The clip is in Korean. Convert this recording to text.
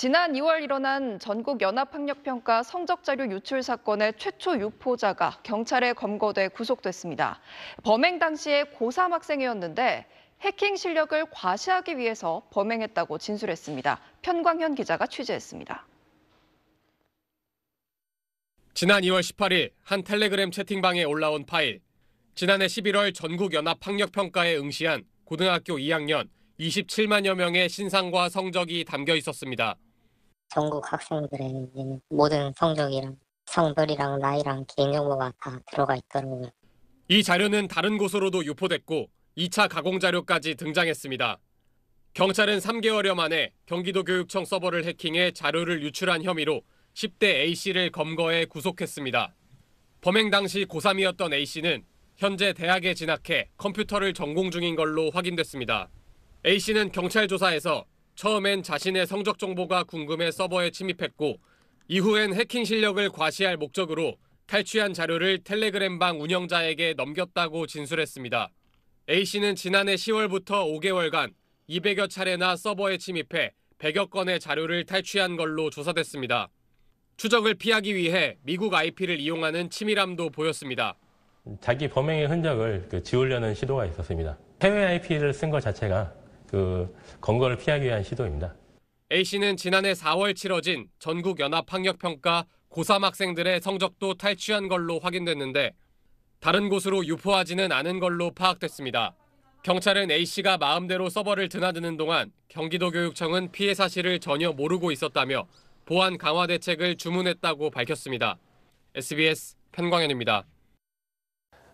지난 2월 일어난 전국 연합학력평가 성적자료 유출 사건의 최초 유포자가 경찰에 검거돼 구속됐습니다. 범행 당시에 고3 학생이었는데 해킹 실력을 과시하기 위해서 범행했다고 진술했습니다. 편광현 기자가 취재했습니다. 지난 2월 18일 한 텔레그램 채팅방에 올라온 파일. 지난해 11월 전국 연합 학력 평가에 응시한 고등학교 2학년 27만여 명의 신상과 성적이 담겨 있었습니다. 전국 학생들의 모든 성적이랑 성별이랑 나이랑 개인정보가 다 들어가 있더라고요. 이 자료는 다른 곳으로도 유포됐고 2차 가공 자료까지 등장했습니다. 경찰은 3개월여 만에 경기도 교육청 서버를 해킹해 자료를 유출한 혐의로 10대 A씨를 검거해 구속했습니다. 범행 당시 고3이었던 A씨는 현재 대학에 진학해 컴퓨터를 전공 중인 걸로 확인됐습니다. A씨는 경찰 조사에서 처음엔 자신의 성적 정보가 궁금해 서버에 침입했고 이후엔 해킹 실력을 과시할 목적으로 탈취한 자료를 텔레그램방 운영자에게 넘겼다고 진술했습니다. A씨는 지난해 10월부터 5개월간 200여 차례나 서버에 침입해 100여 건의 자료를 탈취한 걸로 조사됐습니다. 추적을 피하기 위해 미국 IP를 이용하는 치밀함도 보였습니다. 자기 범행의 흔적을 그 지우려는 시도가 있었습니다. 해외 IP를 쓴 것 자체가 그 건거를 피하기 위한 시도입니다. A 씨는 지난해 4월 치러진 전국 연합 학력 평가 고3 학생들의 성적도 탈취한 걸로 확인됐는데 다른 곳으로 유포하지는 않은 걸로 파악됐습니다. 경찰은 A씨가 마음대로 서버를 드나드는 동안 경기도교육청은 피해 사실을 전혀 모르고 있었다며 보안 강화 대책을 주문했다고 밝혔습니다. SBS 편광현입니다.